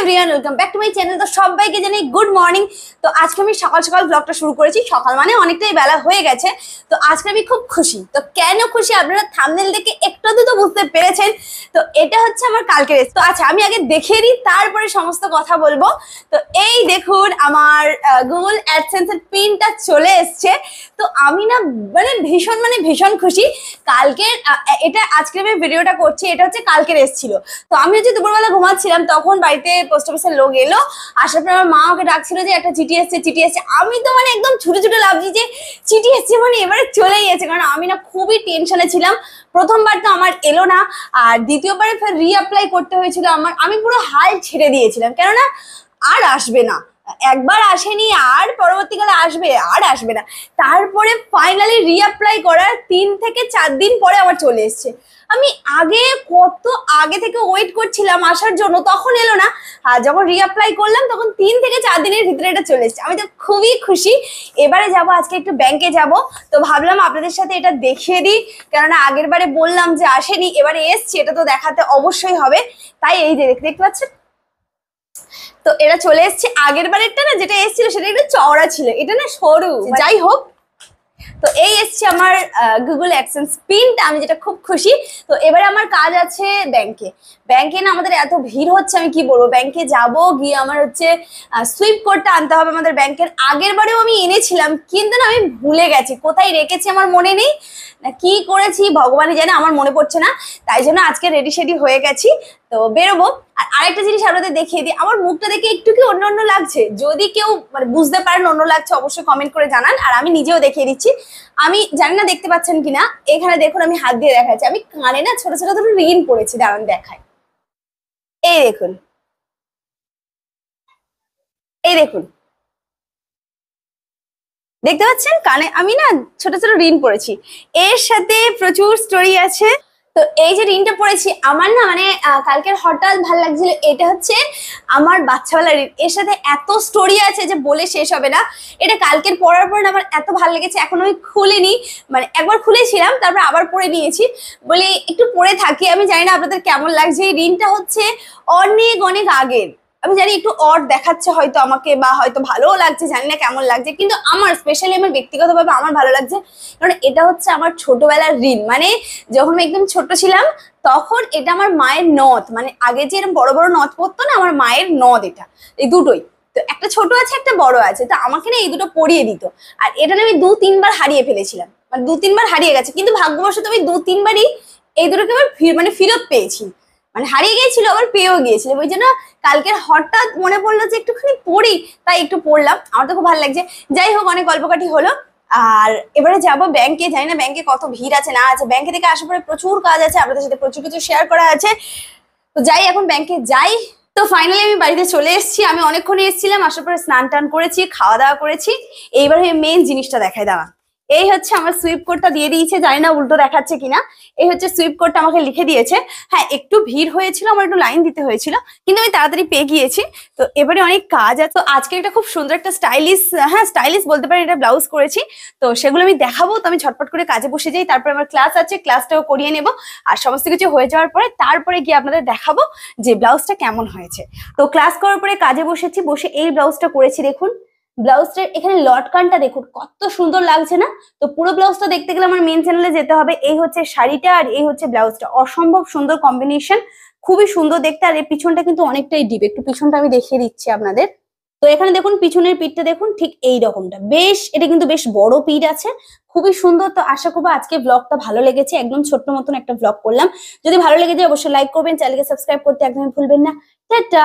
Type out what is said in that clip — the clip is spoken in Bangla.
everyone welcome back to my channel তো সবাইকে জানি গুড মর্নিং তো আজকে আমি সকাল সকাল ব্লগটা শুরু করেছি সকাল মানে অনেকটাই বেলা হয়ে গেছে তো আজকে আমি খুব খুশি তো কেন খুশি আপনারা থামনেল দেখে একটু দুটো বুঝতে পেরেছেন তো এটা হচ্ছে আমার কালকের তো আচ্ছা আমি আগে দেখে নিই তারপরে সমস্ত কথা বলবো তো এই দেখুন আমার গুগল অ্যাডসেন্সের পিনটা চলে এসছে তো আমি না মানে ভীষণ মানে ভীষণ খুশি কালকের এটা আজকে আমি ভিডিওটা করছি এটা হচ্ছে কালকের এসেছিল তো আমি হচ্ছে দুপুরবেলা ঘুমাচ্ছিলাম তখন বাড়িতে পোস্ট অফিসের লোক এলো আসার পর আমার মা আমাকে ডাকছিল যে একটা চিঠি এসছে চিঠি এসছে আমি তো মানে একদম ছুটে ছুটে লাভছি যে চিঠি এসছে মানে এবারে চলেই গেছে কারণ আমি না খুবই টেনশনে ছিলাম প্রথমবার তো আমার এলো না আর দ্বিতীয়বারে ফের রিঅ্যাপ্লাই করতে হয়েছিল আমার আমি পুরো হাল ছেড়ে দিয়েছিলাম কেননা আর আসবে না একবার আসেনি আর পরবর্তীকালে আসবে আর আসবে না তারপরে ফাইনালি রিঅ্যাপ্লাই করার তিন থেকে চার দিন পরে আবার চলে এসছে আমি আগে কত আগে থেকে ওয়েট করছিলাম আসার জন্য তখন এলো না আর যখন রিঅ্যাপ্লাই করলাম তখন তিন থেকে চার দিনের ভিতরে এটা চলে এসছে আমি তো খুবই খুশি এবারে যাব আজকে একটু ব্যাংকে যাব তো ভাবলাম আপনাদের সাথে এটা দেখিয়ে দিই কেননা আগের বারে বললাম যে আসেনি এবারে এসছি এটা তো দেখাতে অবশ্যই হবে তাই এই যে দেখতে পাচ্ছেন তো এরা চলে এসছে আগের বারেরটা না যেটা এসেছিল সেটা একটু চওড়া ছিল এটা না সরু যাই হোক তো এই এসছে আমার গুগল অ্যাকশন পিনটা আমি যেটা খুব খুশি তো এবারে আমার কাজ আছে ব্যাংকে ব্যাংকে না আমাদের এত ভিড় হচ্ছে আমি কি বলবো ব্যাংকে যাব গিয়ে আমার হচ্ছে সুইপ কোডটা আনতে হবে আমাদের ব্যাংকের আগের বারেও আমি এনেছিলাম কিন্তু না আমি ভুলে গেছি কোথায় রেখেছি আমার মনে নেই কি করেছি ভগবানই জানে আমার মনে পড়ছে না তাই জন্য আজকে রেডি সেডি হয়ে গেছি তো বেরোবো আরেকটা জিনিস আপনাদের দেখিয়ে দিই আমার মুখটা দেখে একটু কি অন্য অন্য লাগছে যদি কেউ মানে বুঝতে পারেন অন্য লাগছে অবশ্যই কমেন্ট করে জানান আর আমি নিজেও দেখিয়ে দিচ্ছি আমি জানি না দেখতে পাচ্ছেন কিনা এখানে দেখুন আমি হাত দিয়ে দেখাচ্ছি আমি কানে না ছোট ছোট ধরুন রিন পড়েছি দাঁড়ান দেখায় এই দেখুন এই দেখুন দেখতে পাচ্ছেন কানে আমি না ছোট ছোট ঋণ পড়েছি এর সাথে প্রচুর স্টোরি আছে তো এই যে ঋণটা পড়েছি আমার না মানে কালকের হঠাৎ ভাল লাগছিল এটা হচ্ছে আমার বাচ্চাবেলা ঋণ এর সাথে এত স্টোরি আছে যে বলে শেষ হবে না এটা কালকের পরার পর না আমার এত ভাল লেগেছে এখন আমি খুলিনি মানে একবার খুলেছিলাম তারপর আবার পরে নিয়েছি বলে একটু পরে থাকি আমি জানি না আপনাদের কেমন লাগছে এই ঋণটা হচ্ছে অনেক অনেক আগের আমি জানি একটু অড দেখাচ্ছে হয়তো আমাকে বা হয়তো ভালোও লাগছে জানি না কেমন লাগছে কিন্তু আমার স্পেশালি আমার ব্যক্তিগতভাবে আমার ভালো লাগছে কারণ এটা হচ্ছে আমার ছোটবেলার ঋণ মানে যখন আমি একদম ছোট ছিলাম তখন এটা আমার মায়ের নথ মানে আগে যে এরকম বড় বড় নথ পড়তো না আমার মায়ের নদ এটা এই দুটোই তো একটা ছোট আছে একটা বড় আছে তো আমাকে না এই দুটো পড়িয়ে দিত আর এটা আমি দু তিনবার হারিয়ে ফেলেছিলাম মানে দু তিনবার হারিয়ে গেছে কিন্তু ভাগ্যবশত আমি দু তিনবারই এই দুটোকে আমার মানে ফেরত পেয়েছি মানে হারিয়ে গিয়েছিল আবার পেয়েও গিয়েছিল ওই জন্য কালকে হঠাৎ মনে পড়লো যে একটুখানি পড়ি তাই একটু পড়লাম আমার তো খুব ভালো লাগছে যাই হোক অনেক গল্পকাঠি হলো আর এবারে যাব ব্যাংকে জানি না ব্যাংকে কত ভিড় আছে না আছে ব্যাংকে থেকে আসার পরে প্রচুর কাজ আছে আপনাদের সাথে প্রচুর কিছু শেয়ার করা আছে তো যাই এখন ব্যাংকে যাই তো ফাইনালি আমি বাড়িতে চলে এসেছি আমি অনেকক্ষণ এসেছিলাম আসার পরে স্নান টান করেছি খাওয়া দাওয়া করেছি এইবার মেন জিনিসটা দেখায় দেওয়া এই হচ্ছে আমার সুইপ কোডটা দিয়ে দিয়েছে জানি না উল্টো দেখাচ্ছে কিনা এই হচ্ছে সুইপ কোডটা আমাকে লিখে দিয়েছে হ্যাঁ একটু ভিড় হয়েছিল আমার একটু লাইন দিতে হয়েছিল কিন্তু আমি তাড়াতাড়ি পেয়ে গিয়েছি তো এবারে অনেক কাজ আছে তো আজকে একটা খুব সুন্দর একটা স্টাইলিশ হ্যাঁ স্টাইলিশ বলতে পারেন এটা ব্লাউজ করেছি তো সেগুলো আমি দেখাবো তো আমি ঝটপট করে কাজে বসে যাই তারপরে আমার ক্লাস আছে ক্লাসটাও করিয়ে নেব আর সমস্ত কিছু হয়ে যাওয়ার পরে তারপরে গিয়ে আপনাদের দেখাবো যে ব্লাউজটা কেমন হয়েছে তো ক্লাস করার পরে কাজে বসেছি বসে এই ব্লাউজটা করেছি দেখুন ব্লাউজটার এখানে লটকানটা দেখুন কত সুন্দর লাগছে না তো পুরো ব্লাউজটা দেখতে গেলে আমার মেন চ্যানেলে যেতে হবে এই হচ্ছে শাড়িটা আর এই হচ্ছে ব্লাউজটা অসম্ভব সুন্দর কম্বিনেশন খুবই সুন্দর দেখতে আর এই পিছনটা কিন্তু অনেকটাই ডিপ একটু পিছনটা আমি দেখিয়ে দিচ্ছি আপনাদের তো এখানে দেখুন পিছনের পিঠটা দেখুন ঠিক এই রকমটা বেশ এটা কিন্তু বেশ বড় পিঠ আছে খুবই সুন্দর তো আশা করবো আজকে ব্লগটা ভালো লেগেছে একদম ছোট্ট মতন একটা ব্লগ করলাম যদি ভালো লেগে যায় অবশ্যই লাইক করবেন চ্যানেলকে সাবস্ক্রাইব করতে একদমই ভুলবেন না টাটা